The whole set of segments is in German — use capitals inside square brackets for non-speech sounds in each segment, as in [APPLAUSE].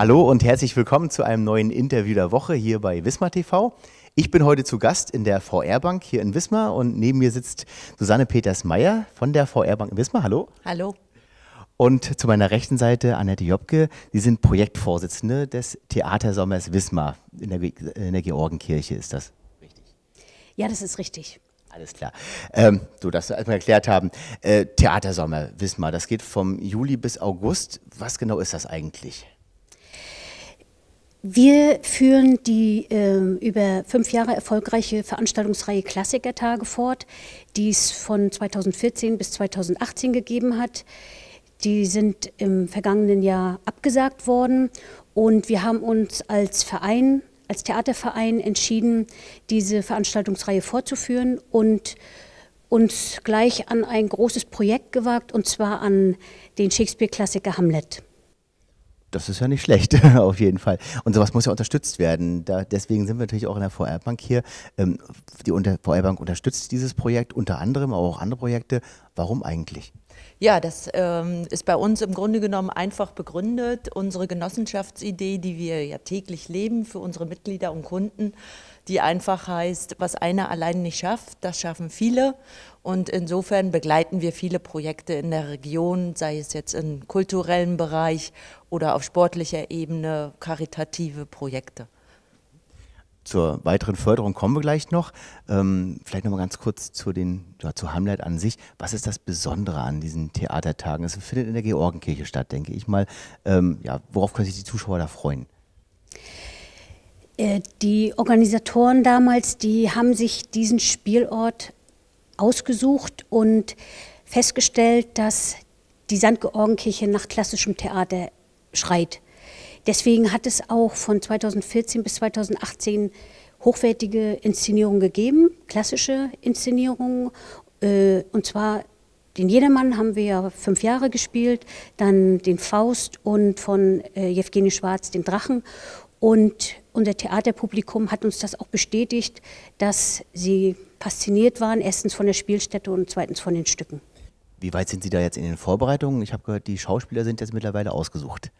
Hallo und herzlich willkommen zu einem neuen Interview der Woche hier bei Wismar TV. Ich bin heute zu Gast in der VR-Bank hier in Wismar und neben mir sitzt Susanne Peters-Meyer von der VR-Bank in Wismar. Hallo. Hallo. Und zu meiner rechten Seite Annette Jobke. Sie sind Projektvorsitzende des Theatersommers Wismar. In der, in der Georgenkirche ist das richtig? Ja, das ist richtig. Alles klar. Ähm, so, dass wir erstmal erklärt haben, äh, Theatersommer Wismar, das geht vom Juli bis August. Was genau ist das eigentlich? Wir führen die äh, über fünf Jahre erfolgreiche Veranstaltungsreihe Klassikertage fort, die es von 2014 bis 2018 gegeben hat. Die sind im vergangenen Jahr abgesagt worden und wir haben uns als Verein, als Theaterverein entschieden, diese Veranstaltungsreihe fortzuführen und uns gleich an ein großes Projekt gewagt, und zwar an den Shakespeare-Klassiker Hamlet. Das ist ja nicht schlecht, [LAUGHS] auf jeden Fall. Und sowas muss ja unterstützt werden. Da, deswegen sind wir natürlich auch in der VR-Bank hier. Ähm, die unter, VR-Bank unterstützt dieses Projekt, unter anderem aber auch andere Projekte. Warum eigentlich? Ja, das ähm, ist bei uns im Grunde genommen einfach begründet. Unsere Genossenschaftsidee, die wir ja täglich leben für unsere Mitglieder und Kunden, die einfach heißt, was einer allein nicht schafft, das schaffen viele. Und insofern begleiten wir viele Projekte in der Region, sei es jetzt im kulturellen Bereich oder auf sportlicher Ebene, karitative Projekte. Zur weiteren Förderung kommen wir gleich noch. Ähm, vielleicht nochmal ganz kurz zu, den, ja, zu Hamlet an sich. Was ist das Besondere an diesen Theatertagen? Es findet in der Georgenkirche statt, denke ich mal. Ähm, ja, worauf können sich die Zuschauer da freuen? Äh, die Organisatoren damals, die haben sich diesen Spielort ausgesucht und festgestellt, dass die Sandgeorgenkirche nach klassischem Theater schreit. Deswegen hat es auch von 2014 bis 2018 hochwertige Inszenierungen gegeben, klassische Inszenierungen. Äh, und zwar den Jedermann haben wir ja fünf Jahre gespielt, dann den Faust und von äh, Jewgeni Schwarz den Drachen. Und unser Theaterpublikum hat uns das auch bestätigt, dass sie fasziniert waren, erstens von der Spielstätte und zweitens von den Stücken. Wie weit sind Sie da jetzt in den Vorbereitungen? Ich habe gehört, die Schauspieler sind jetzt mittlerweile ausgesucht.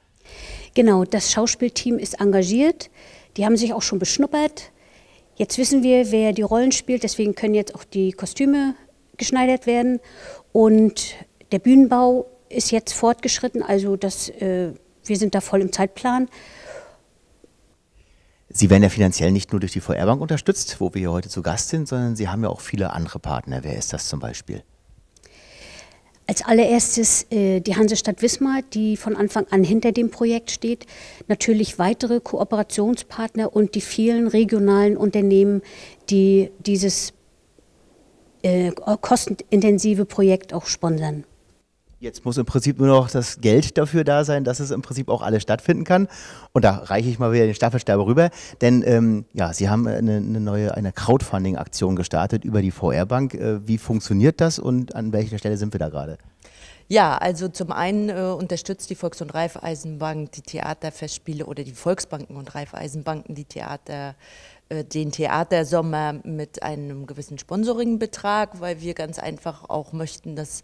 Genau, das Schauspielteam ist engagiert. Die haben sich auch schon beschnuppert. Jetzt wissen wir, wer die Rollen spielt, deswegen können jetzt auch die Kostüme geschneidert werden. Und der Bühnenbau ist jetzt fortgeschritten, also das, äh, wir sind da voll im Zeitplan. Sie werden ja finanziell nicht nur durch die VR-Bank unterstützt, wo wir hier heute zu Gast sind, sondern Sie haben ja auch viele andere Partner. Wer ist das zum Beispiel? Als allererstes äh, die Hansestadt Wismar, die von Anfang an hinter dem Projekt steht. Natürlich weitere Kooperationspartner und die vielen regionalen Unternehmen, die dieses äh, kostenintensive Projekt auch sponsern. Jetzt muss im Prinzip nur noch das Geld dafür da sein, dass es im Prinzip auch alles stattfinden kann. Und da reiche ich mal wieder den Staffelstab rüber, denn ähm, ja, Sie haben eine, eine neue eine Crowdfunding-Aktion gestartet über die VR-Bank. Äh, wie funktioniert das und an welcher Stelle sind wir da gerade? Ja, also zum einen äh, unterstützt die Volks- und Raiffeisenbank die Theaterfestspiele oder die Volksbanken und Raiffeisenbanken die Theater, äh, den Theatersommer mit einem gewissen Sponsoringbetrag, weil wir ganz einfach auch möchten, dass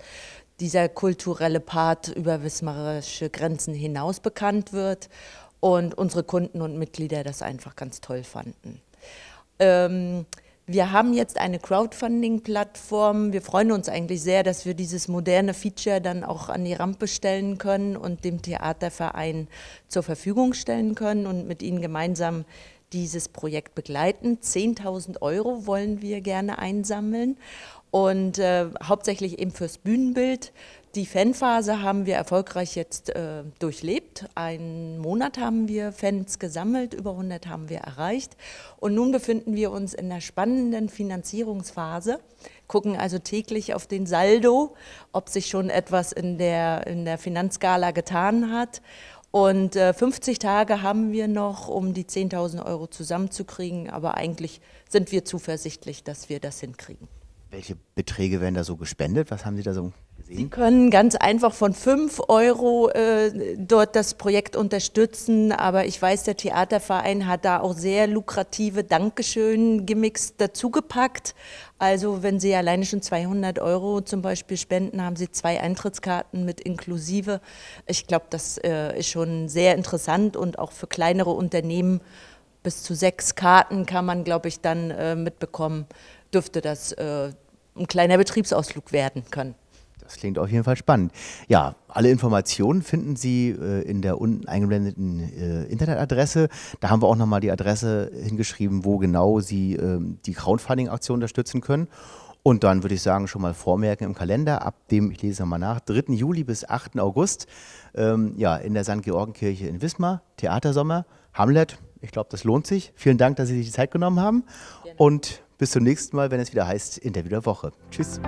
dieser kulturelle Part über wismarische Grenzen hinaus bekannt wird und unsere Kunden und Mitglieder das einfach ganz toll fanden. Ähm, wir haben jetzt eine Crowdfunding-Plattform. Wir freuen uns eigentlich sehr, dass wir dieses moderne Feature dann auch an die Rampe stellen können und dem Theaterverein zur Verfügung stellen können und mit ihnen gemeinsam dieses Projekt begleiten. 10.000 Euro wollen wir gerne einsammeln und äh, hauptsächlich eben fürs Bühnenbild. Die Fanphase haben wir erfolgreich jetzt äh, durchlebt. Einen Monat haben wir Fans gesammelt, über 100 haben wir erreicht. Und nun befinden wir uns in der spannenden Finanzierungsphase, gucken also täglich auf den Saldo, ob sich schon etwas in der, in der Finanzskala getan hat und 50 äh, Tage haben wir noch, um die 10.000 Euro zusammenzukriegen. Aber eigentlich sind wir zuversichtlich, dass wir das hinkriegen. Welche Beträge werden da so gespendet? Was haben Sie da so gesehen? Sie können ganz einfach von 5 Euro äh, dort das Projekt unterstützen, aber ich weiß, der Theaterverein hat da auch sehr lukrative Dankeschön-Gimmicks dazugepackt. Also wenn Sie alleine schon 200 Euro zum Beispiel spenden, haben Sie zwei Eintrittskarten mit inklusive. Ich glaube, das äh, ist schon sehr interessant und auch für kleinere Unternehmen bis zu sechs Karten kann man, glaube ich, dann äh, mitbekommen, dürfte das äh, ein kleiner Betriebsausflug werden können. Das klingt auf jeden Fall spannend. Ja, alle Informationen finden Sie äh, in der unten eingeblendeten äh, Internetadresse. Da haben wir auch nochmal die Adresse hingeschrieben, wo genau Sie äh, die Crowdfunding-Aktion unterstützen können. Und dann würde ich sagen, schon mal vormerken im Kalender, ab dem, ich lese nochmal nach, 3. Juli bis 8. August, ähm, ja, in der St. Georgenkirche in Wismar, Theatersommer, Hamlet. Ich glaube, das lohnt sich. Vielen Dank, dass Sie sich die Zeit genommen haben. Gerne. Und bis zum nächsten Mal, wenn es wieder heißt Interview der Woche. Tschüss.